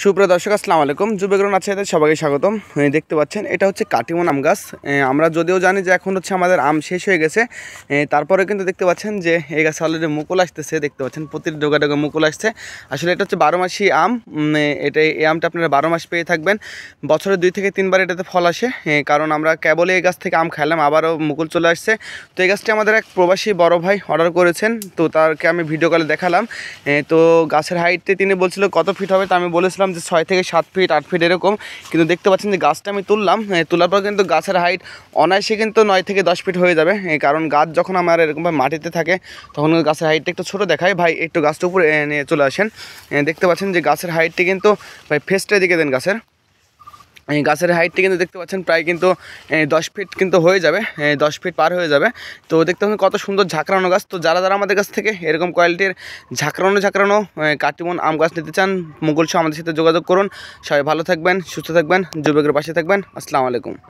সুপ্রিয় দর্শক আসসালাম আলাইকুম যুবগ্রহণ আছে এদের সবাইকে স্বাগতম দেখতে পাচ্ছেন এটা হচ্ছে কাটিমন আম গাছ আমরা যদিও জানি যে এখন হচ্ছে আমাদের আম শেষ হয়ে গেছে তারপরে কিন্তু দেখতে পাচ্ছেন যে এই গাছে অলরেডি মুকুল আসতেছে দেখতে পাচ্ছেন প্রতিটি ডোগা ডোগা মুকুল আসছে আসলে এটা হচ্ছে বারো মাসি আম এটা এই আমটা আপনারা বারো মাস পেয়ে থাকবেন বছরে দুই থেকে তিনবার এটাতে ফল আসে কারণ আমরা কেবলই এই গাছ থেকে আম খেলাম আবারও মুকুল চলে আসছে তো এই গাছটি আমাদের এক প্রবাসী বড় ভাই অর্ডার করেছেন তো তারকে আমি ভিডিও কলে দেখালাম তো গাছের হাইটতে তিনি বলছিল কত ফিট হবে তা আমি বলেছিলাম বলেছিলাম যে ছয় থেকে সাত ফিট আট ফিট এরকম কিন্তু দেখতে পাচ্ছেন যে গাছটা আমি তুললাম তোলার পর কিন্তু গাছের হাইট অনায়াসে কিন্তু নয় থেকে দশ ফিট হয়ে যাবে কারণ গাছ যখন আমার এরকমভাবে মাটিতে থাকে তখন গাছের হাইটটা একটু ছোটো দেখায় ভাই একটু গাছটা উপরে নিয়ে চলে আসেন দেখতে পাচ্ছেন যে গাছের হাইটটি কিন্তু ভাই ফেসটা দিকে দেন গাছের গাছের হাইটটি কিন্তু দেখতে পাচ্ছেন প্রায় কিন্তু দশ ফিট কিন্তু হয়ে যাবে দশ ফিট পার হয়ে যাবে তো দেখতে পাচ্ছেন কত সুন্দর ঝাঁকড়ানো গাছ তো যারা যারা আমাদের কাছ থেকে এরকম কোয়ালিটির ঝাঁকড়ানো ঝাঁকড়ানো কাটিমন আম গাছ নিতে চান মুঘল শাহ আমাদের সাথে যোগাযোগ করুন সবাই ভালো থাকবেন সুস্থ থাকবেন যুবকের পাশে থাকবেন আসসালামু আলাইকুম